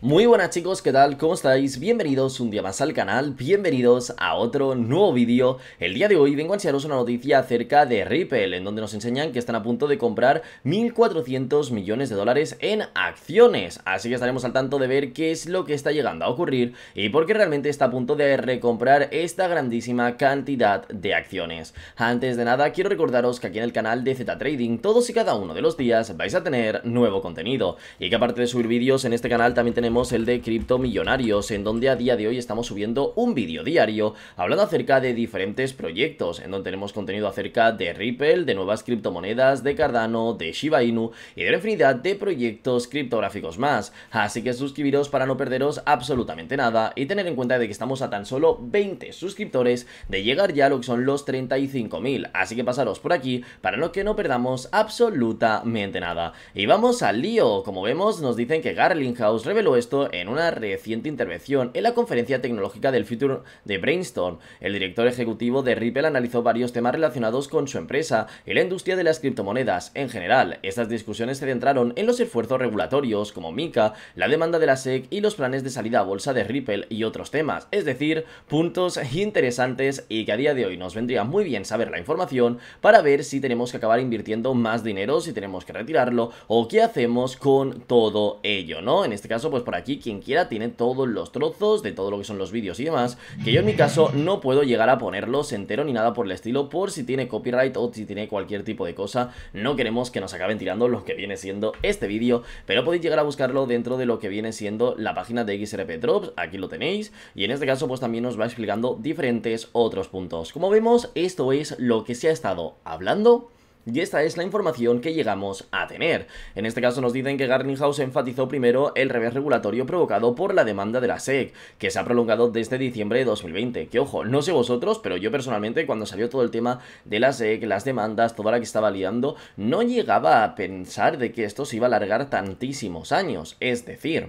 Muy buenas chicos, ¿qué tal? ¿Cómo estáis? Bienvenidos un día más al canal, bienvenidos a otro nuevo vídeo. El día de hoy vengo a enseñaros una noticia acerca de Ripple, en donde nos enseñan que están a punto de comprar 1.400 millones de dólares en acciones. Así que estaremos al tanto de ver qué es lo que está llegando a ocurrir y por qué realmente está a punto de recomprar esta grandísima cantidad de acciones. Antes de nada, quiero recordaros que aquí en el canal de Z Trading, todos y cada uno de los días vais a tener nuevo contenido y que aparte de subir vídeos en este canal también tenéis tenemos el de Millonarios en donde a día de hoy estamos subiendo un vídeo diario hablando acerca de diferentes proyectos, en donde tenemos contenido acerca de Ripple, de nuevas criptomonedas, de Cardano, de Shiba Inu y de una infinidad de proyectos criptográficos más. Así que suscribiros para no perderos absolutamente nada y tener en cuenta de que estamos a tan solo 20 suscriptores de llegar ya a lo que son los 35.000. Así que pasaros por aquí para lo que no perdamos absolutamente nada. Y vamos al lío. Como vemos, nos dicen que Garlinghouse reveló esto en una reciente intervención en la conferencia tecnológica del futuro de Brainstorm. El director ejecutivo de Ripple analizó varios temas relacionados con su empresa y la industria de las criptomonedas. En general, estas discusiones se centraron en los esfuerzos regulatorios como MICA, la demanda de la SEC y los planes de salida a bolsa de Ripple y otros temas, es decir, puntos interesantes y que a día de hoy nos vendría muy bien saber la información para ver si tenemos que acabar invirtiendo más dinero, si tenemos que retirarlo o qué hacemos con todo ello, ¿no? En este caso, pues por aquí, quien quiera tiene todos los trozos de todo lo que son los vídeos y demás, que yo en mi caso no puedo llegar a ponerlos entero ni nada por el estilo, por si tiene copyright o si tiene cualquier tipo de cosa, no queremos que nos acaben tirando lo que viene siendo este vídeo, pero podéis llegar a buscarlo dentro de lo que viene siendo la página de XRP Drops, aquí lo tenéis, y en este caso pues también os va explicando diferentes otros puntos. Como vemos, esto es lo que se ha estado hablando y esta es la información que llegamos a tener. En este caso nos dicen que House enfatizó primero el revés regulatorio provocado por la demanda de la SEC, que se ha prolongado desde diciembre de 2020. Que ojo, no sé vosotros, pero yo personalmente cuando salió todo el tema de la SEC, las demandas, toda la que estaba liando, no llegaba a pensar de que esto se iba a alargar tantísimos años. Es decir,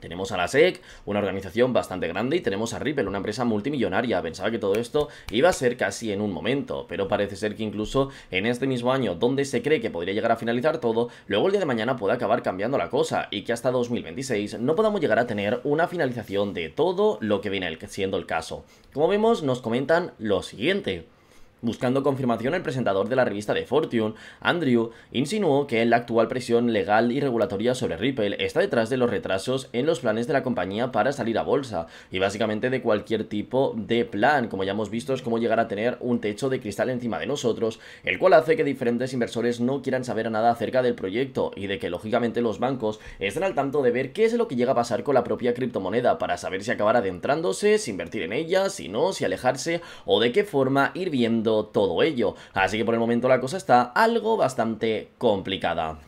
tenemos a la SEC, una organización bastante grande, y tenemos a Ripple, una empresa multimillonaria. Pensaba que todo esto iba a ser casi en un momento, pero parece ser que incluso en este mismo año, donde se cree que podría llegar a finalizar todo, luego el día de mañana puede acabar cambiando la cosa y que hasta 2026 no podamos llegar a tener una finalización de todo lo que viene siendo el caso. Como vemos, nos comentan lo siguiente. Buscando confirmación, el presentador de la revista de Fortune, Andrew, insinuó que la actual presión legal y regulatoria sobre Ripple está detrás de los retrasos en los planes de la compañía para salir a bolsa y básicamente de cualquier tipo de plan, como ya hemos visto es como llegar a tener un techo de cristal encima de nosotros, el cual hace que diferentes inversores no quieran saber nada acerca del proyecto y de que lógicamente los bancos estén al tanto de ver qué es lo que llega a pasar con la propia criptomoneda para saber si acabar adentrándose, si invertir en ella, si no, si alejarse o de qué forma ir viendo todo ello. Así que por el momento la cosa está algo bastante complicada.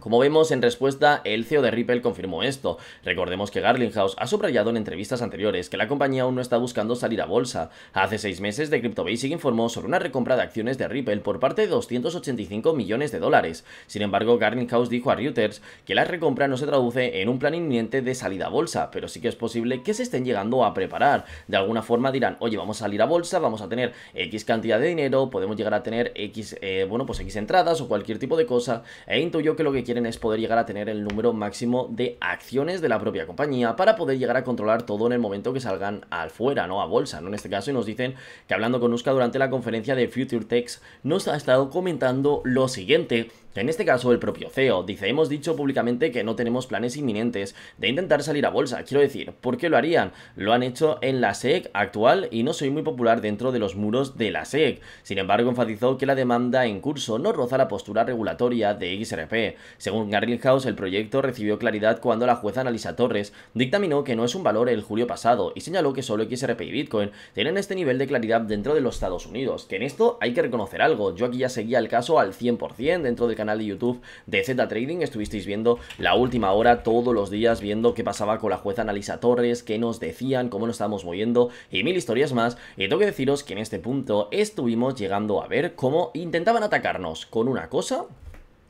Como vemos, en respuesta, el CEO de Ripple confirmó esto. Recordemos que Garlinghouse ha subrayado en entrevistas anteriores que la compañía aún no está buscando salir a bolsa. Hace seis meses, The CryptoBasic informó sobre una recompra de acciones de Ripple por parte de 285 millones de dólares. Sin embargo, Garlinghouse dijo a Reuters que la recompra no se traduce en un plan inminente de salida a bolsa, pero sí que es posible que se estén llegando a preparar. De alguna forma dirán, oye, vamos a salir a bolsa, vamos a tener X cantidad de dinero, podemos llegar a tener X, eh, bueno, pues X entradas o cualquier tipo de cosa, e intuyó que lo que quieren es poder llegar a tener el número máximo de acciones de la propia compañía para poder llegar a controlar todo en el momento que salgan al fuera, ¿no? A bolsa, ¿no? En este caso, y nos dicen que hablando con Uska durante la conferencia de Future Techs, nos ha estado comentando lo siguiente. En este caso, el propio CEO dice, hemos dicho públicamente que no tenemos planes inminentes de intentar salir a bolsa. Quiero decir, ¿por qué lo harían? Lo han hecho en la SEC actual y no soy muy popular dentro de los muros de la SEC. Sin embargo, enfatizó que la demanda en curso no roza la postura regulatoria de XRP. Según House, el proyecto recibió claridad cuando la jueza Analisa Torres dictaminó que no es un valor el julio pasado y señaló que solo XRP y Bitcoin tienen este nivel de claridad dentro de los Estados Unidos. Que en esto hay que reconocer algo. Yo aquí ya seguía el caso al 100% dentro del canal canal de YouTube de Z Trading. Estuvisteis viendo la última hora todos los días viendo qué pasaba con la jueza Analisa Torres, qué nos decían, cómo nos estábamos moviendo y mil historias más. Y tengo que deciros que en este punto estuvimos llegando a ver cómo intentaban atacarnos con una cosa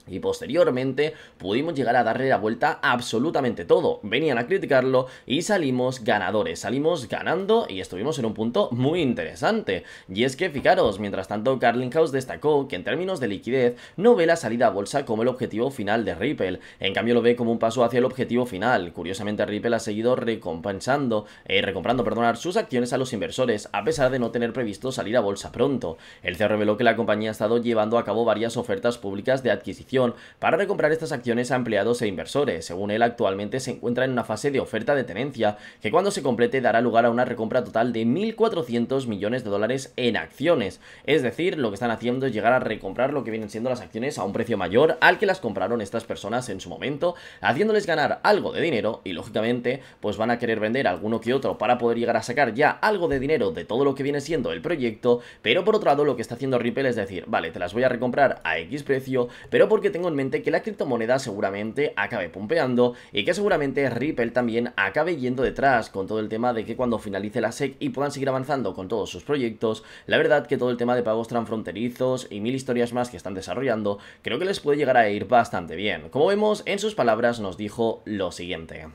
y posteriormente pudimos llegar a darle la vuelta a absolutamente todo. Venían a criticarlo y salimos ganadores. Salimos ganando y estuvimos en un punto muy interesante. Y es que fijaros, mientras tanto Carlinghouse destacó que en términos de liquidez no ve la salida a bolsa como el objetivo final de Ripple. En cambio lo ve como un paso hacia el objetivo final. Curiosamente Ripple ha seguido recompensando, eh, recomprando perdonar, sus acciones a los inversores a pesar de no tener previsto salir a bolsa pronto. El CEO reveló que la compañía ha estado llevando a cabo varias ofertas públicas de adquisición para recomprar estas acciones a empleados e inversores. Según él, actualmente se encuentra en una fase de oferta de tenencia que cuando se complete dará lugar a una recompra total de 1.400 millones de dólares en acciones. Es decir, lo que están haciendo es llegar a recomprar lo que vienen siendo las acciones a un precio mayor al que las compraron estas personas en su momento, haciéndoles ganar algo de dinero y lógicamente pues van a querer vender alguno que otro para poder llegar a sacar ya algo de dinero de todo lo que viene siendo el proyecto, pero por otro lado lo que está haciendo Ripple es decir, vale, te las voy a recomprar a X precio, pero porque tengo en mente que la criptomoneda seguramente acabe pumpeando y que seguramente Ripple también acabe yendo detrás con todo el tema de que cuando finalice la SEC y puedan seguir avanzando con todos sus proyectos, la verdad que todo el tema de pagos transfronterizos y mil historias más que están desarrollando, creo que les puede llegar a ir bastante bien. Como vemos, en sus palabras nos dijo lo siguiente.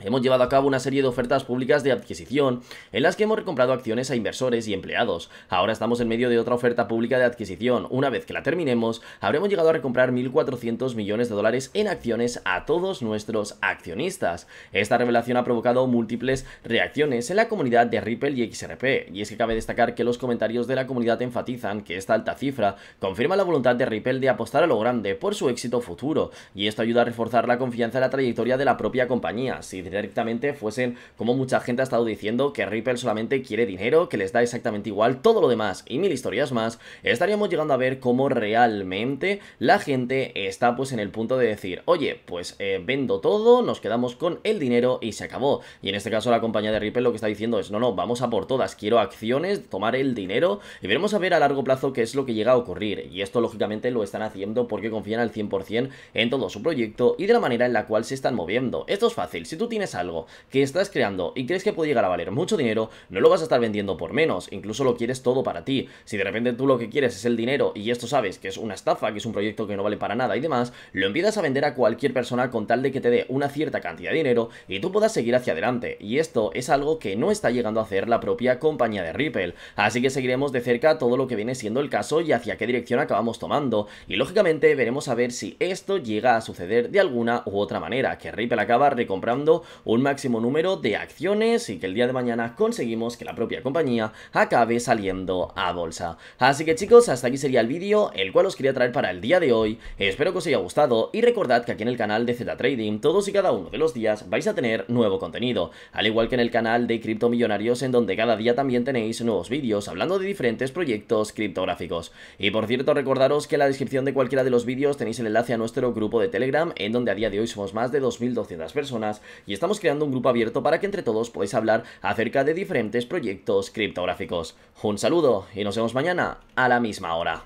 Hemos llevado a cabo una serie de ofertas públicas de adquisición en las que hemos recomprado acciones a inversores y empleados. Ahora estamos en medio de otra oferta pública de adquisición. Una vez que la terminemos, habremos llegado a recomprar 1.400 millones de dólares en acciones a todos nuestros accionistas. Esta revelación ha provocado múltiples reacciones en la comunidad de Ripple y XRP, y es que cabe destacar que los comentarios de la comunidad enfatizan que esta alta cifra confirma la voluntad de Ripple de apostar a lo grande por su éxito futuro, y esto ayuda a reforzar la confianza en la trayectoria de la propia compañía directamente fuesen, como mucha gente ha estado diciendo, que Ripple solamente quiere dinero, que les da exactamente igual todo lo demás y mil historias más, estaríamos llegando a ver cómo realmente la gente está pues en el punto de decir, oye, pues eh, vendo todo, nos quedamos con el dinero y se acabó. Y en este caso la compañía de Ripple lo que está diciendo es, no, no, vamos a por todas, quiero acciones, tomar el dinero y veremos a ver a largo plazo qué es lo que llega a ocurrir. Y esto lógicamente lo están haciendo porque confían al 100% en todo su proyecto y de la manera en la cual se están moviendo. Esto es fácil, si tú tienes algo que estás creando y crees que puede llegar a valer mucho dinero, no lo vas a estar vendiendo por menos, incluso lo quieres todo para ti. Si de repente tú lo que quieres es el dinero y esto sabes que es una estafa, que es un proyecto que no vale para nada y demás, lo empiezas a vender a cualquier persona con tal de que te dé una cierta cantidad de dinero y tú puedas seguir hacia adelante. Y esto es algo que no está llegando a hacer la propia compañía de Ripple. Así que seguiremos de cerca todo lo que viene siendo el caso y hacia qué dirección acabamos tomando. Y lógicamente veremos a ver si esto llega a suceder de alguna u otra manera, que Ripple acaba recomprando un máximo número de acciones y que el día de mañana conseguimos que la propia compañía acabe saliendo a bolsa. Así que chicos, hasta aquí sería el vídeo, el cual os quería traer para el día de hoy. Espero que os haya gustado y recordad que aquí en el canal de Z Trading todos y cada uno de los días vais a tener nuevo contenido, al igual que en el canal de Crypto Millonarios en donde cada día también tenéis nuevos vídeos hablando de diferentes proyectos criptográficos. Y por cierto, recordaros que en la descripción de cualquiera de los vídeos tenéis el enlace a nuestro grupo de Telegram en donde a día de hoy somos más de 2.200 personas y estamos creando un grupo abierto para que entre todos podáis hablar acerca de diferentes proyectos criptográficos. Un saludo y nos vemos mañana a la misma hora.